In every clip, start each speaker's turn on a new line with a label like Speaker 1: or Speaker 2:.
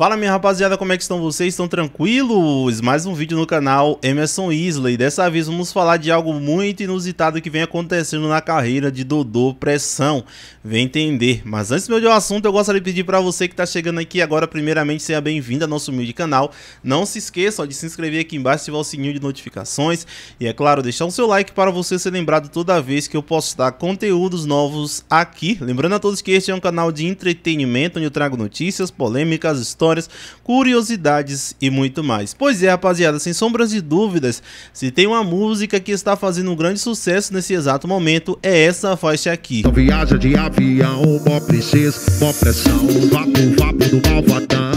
Speaker 1: Fala minha rapaziada, como é que estão vocês? Estão tranquilos? Mais um vídeo no canal Emerson Isley. Dessa vez vamos falar de algo muito inusitado que vem acontecendo na carreira de Dodô Pressão. Vem entender. Mas antes meu de um assunto, eu gostaria de pedir para você que está chegando aqui agora, primeiramente, seja bem-vindo ao nosso humilde canal. Não se esqueça de se inscrever aqui embaixo, ativar o sininho de notificações e, é claro, deixar o seu like para você ser lembrado toda vez que eu postar conteúdos novos aqui. Lembrando a todos que este é um canal de entretenimento, onde eu trago notícias, polêmicas, histórias histórias, curiosidades e muito mais. Pois é, rapaziada, sem sombras de dúvidas, se tem uma música que está fazendo um grande sucesso nesse exato momento, é essa faixa aqui. Viaja de avião, princesa, pressão, vapo, vapo do malvadão.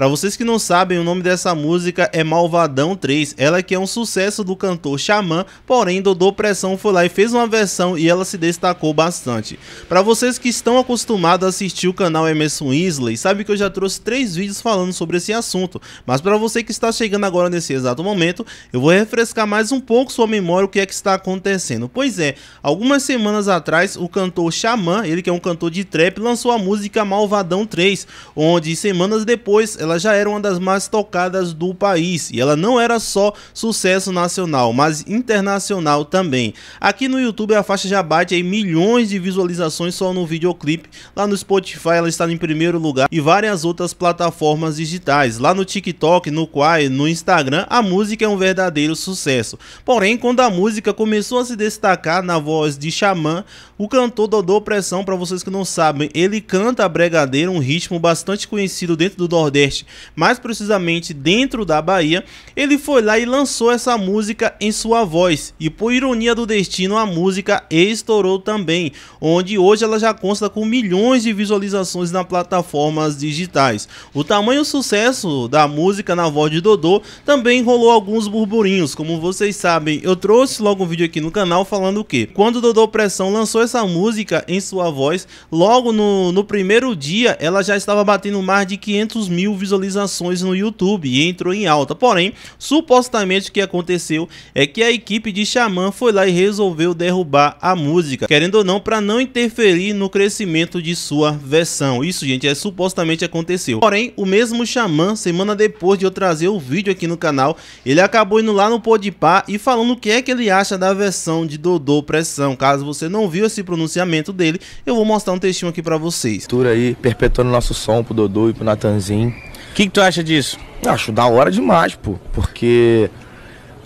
Speaker 1: Para vocês que não sabem, o nome dessa música é Malvadão 3. Ela que é um sucesso do cantor Xamã, porém Dodô Pressão foi lá e fez uma versão e ela se destacou bastante. Para vocês que estão acostumados a assistir o canal Emerson Isley, sabe que eu já trouxe três vídeos falando sobre esse assunto. Mas para você que está chegando agora nesse exato momento, eu vou refrescar mais um pouco sua memória o que é que está acontecendo. Pois é, algumas semanas atrás o cantor Xamã, ele que é um cantor de trap, lançou a música Malvadão 3, onde semanas depois ela ela já era uma das mais tocadas do país e ela não era só sucesso nacional, mas internacional também. Aqui no YouTube a faixa já bate aí milhões de visualizações só no videoclipe. Lá no Spotify ela está em primeiro lugar e várias outras plataformas digitais. Lá no TikTok, no Quai, no Instagram, a música é um verdadeiro sucesso. Porém, quando a música começou a se destacar na voz de Xamã, o cantor Dodô Pressão, para vocês que não sabem, ele canta bregadeira, um ritmo bastante conhecido dentro do Nordeste Nordeste, mais precisamente dentro da Bahia, ele foi lá e lançou essa música em sua voz. E por ironia do destino, a música estourou também, onde hoje ela já consta com milhões de visualizações nas plataformas digitais. O tamanho sucesso da música na voz de Dodô também rolou alguns burburinhos, como vocês sabem. Eu trouxe logo um vídeo aqui no canal falando o que quando Dodô Pressão lançou essa música em sua voz, logo no, no primeiro dia ela já estava batendo mais de 500 mil visualizações visualizações no YouTube e entrou em alta. Porém, supostamente o que aconteceu é que a equipe de Xamã foi lá e resolveu derrubar a música, querendo ou não, para não interferir no crescimento de sua versão. Isso, gente, é supostamente aconteceu. Porém, o mesmo Xamã, semana depois de eu trazer o vídeo aqui no canal, ele acabou indo lá no Podpah e falando o que é que ele acha da versão de Dodô Pressão. Caso você não viu esse pronunciamento dele, eu vou mostrar um textinho aqui para vocês. Aí, perpetuando nosso som pro Dodô e pro Natanzinho. O que, que tu acha disso? Acho da hora demais, pô. Porque.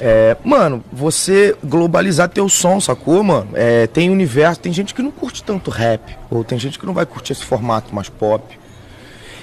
Speaker 1: É, mano, você globalizar teu som, sacou, mano? É, tem universo, tem gente que não curte tanto rap, ou tem gente que não vai curtir esse formato mais pop.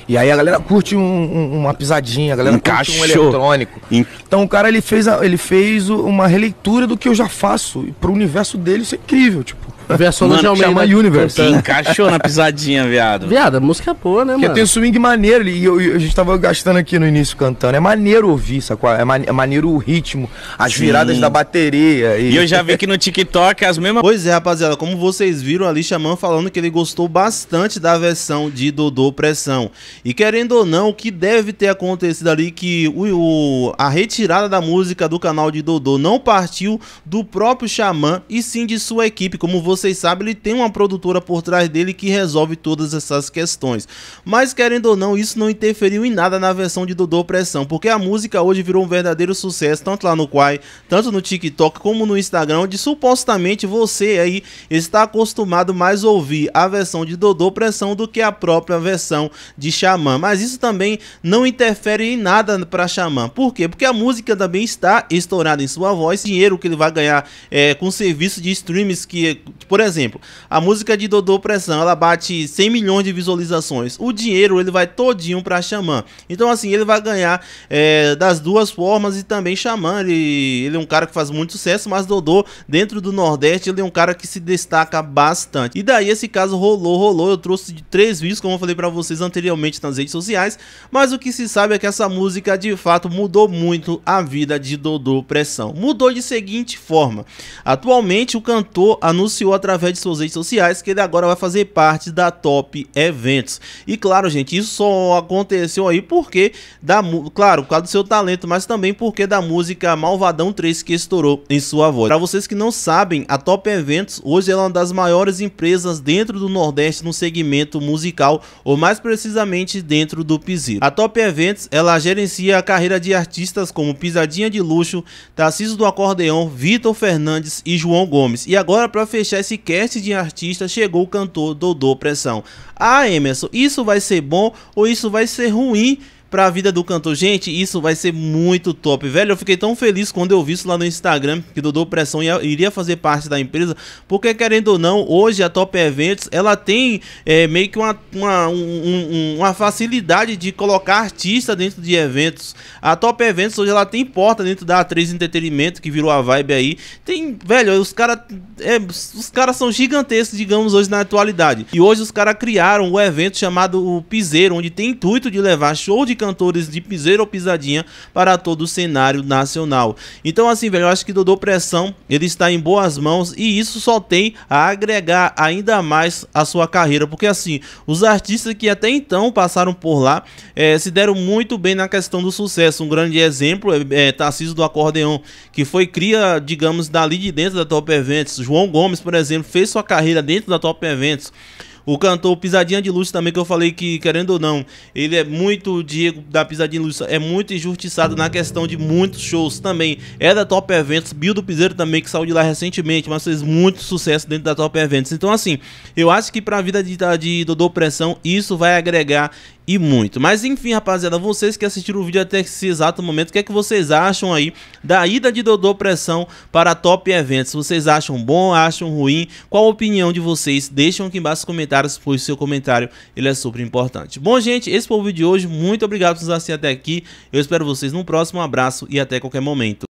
Speaker 1: E aí a galera curte um, um, uma pisadinha, a galera Encaixou. curte um eletrônico. In... Então o cara ele fez, a, ele fez uma releitura do que eu já faço. E pro universo dele isso é incrível, tipo. O Versolange Almeida. Chama Universe. Encaixou na pisadinha, viado. Viado, a música é boa, né, Porque mano? tem swing maneiro. E eu, eu, a gente tava gastando aqui no início cantando. É maneiro ouvir, sacou? É, man, é maneiro o ritmo, as Sim. viradas da bateria. E... e... eu já vi que no TikTok é as mesmas. Pois é, rapaziada. Como vocês viram, ali Xamã falando que ele gostou bastante da versão de Dodô Pressão. E querendo ou não, o que deve ter acontecido ali que o, a retirada da música do canal de Dodô não partiu do próprio Xamã e sim de sua equipe, como vocês vocês sabem, ele tem uma produtora por trás dele que resolve todas essas questões. Mas querendo ou não, isso não interferiu em nada na versão de Dodô Pressão, porque a música hoje virou um verdadeiro sucesso, tanto lá no Quai, tanto no TikTok, como no Instagram, onde supostamente você aí está acostumado mais a ouvir a versão de Dodô Pressão do que a própria versão de Xamã. Mas isso também não interfere em nada para Xamã. Por quê? Porque a música também está estourada em sua voz, dinheiro que ele vai ganhar é, com serviço de streams que, por exemplo, a música de Dodô Pressão, ela bate 100 milhões de visualizações. O dinheiro, ele vai todinho pra Xamã. Então, assim, ele vai ganhar é, das duas formas e também Xamã, ele, ele é um cara que faz muito sucesso, mas Dodô, dentro do Nordeste, ele é um cara que se destaca bastante. E daí, esse caso rolou, rolou. Eu trouxe de três vídeos, como eu falei pra vocês anteriormente nas redes sociais, mas o que se sabe é que essa música, de fato, mudou muito a vida de Dodô Pressão. Mudou de seguinte forma. Atualmente, o cantor anunciou a através de suas redes sociais que ele agora vai fazer parte da Top Eventos. E claro, gente, isso só aconteceu aí porque da claro, por causa do seu talento, mas também porque da música Malvadão 3 que estourou em sua voz. Para vocês que não sabem, a Top Eventos hoje é uma das maiores empresas dentro do Nordeste no segmento musical, ou mais precisamente dentro do piseiro. A Top Eventos, ela gerencia a carreira de artistas como Pisadinha de Luxo, Tarcísio do Acordeão, Vitor Fernandes e João Gomes. E agora para fechar desse cast de artista chegou o cantor Dodô Pressão. Ah, Emerson, isso vai ser bom ou isso vai ser ruim pra vida do cantor. Gente, isso vai ser muito top, velho. Eu fiquei tão feliz quando eu vi isso lá no Instagram, que Dodô Pressão ia, iria fazer parte da empresa, porque querendo ou não, hoje a Top Eventos, ela tem é, meio que uma, uma, um, uma facilidade de colocar artista dentro de eventos. A Top Eventos hoje ela tem porta dentro da Atriz Entretenimento, que virou a vibe aí. Tem, velho, os caras é, os caras são gigantescos, digamos, hoje na atualidade. E hoje os caras criaram o um evento chamado o Piseiro, onde tem intuito de levar show de cantores de piseiro ou pisadinha para todo o cenário nacional. Então, assim, velho, eu acho que Dodô Pressão, ele está em boas mãos e isso só tem a agregar ainda mais a sua carreira, porque assim, os artistas que até então passaram por lá é, se deram muito bem na questão do sucesso. Um grande exemplo é, é Tarcísio do Acordeão, que foi cria, digamos, dali de dentro da Top Eventos. João Gomes, por exemplo, fez sua carreira dentro da Top Eventos. O cantor Pisadinha de Luz também, que eu falei que, querendo ou não, ele é muito, Diego da Pisadinha de Luz, é muito injustiçado na questão de muitos shows também. É da Top Eventos, Bill do Piseiro também, que saiu de lá recentemente, mas fez muito sucesso dentro da Top Eventos. Então, assim, eu acho que pra vida de, de Dodô Pressão, isso vai agregar e muito. Mas enfim, rapaziada, vocês que assistiram o vídeo até esse exato momento, o que é que vocês acham aí da ida de Dodô Pressão para Top Events? Vocês acham bom, acham ruim? Qual a opinião de vocês? Deixam aqui embaixo nos comentários, pois seu comentário ele é super importante. Bom, gente, esse foi o vídeo de hoje. Muito obrigado por nos assistir até aqui. Eu espero vocês no próximo. Um abraço e até qualquer momento.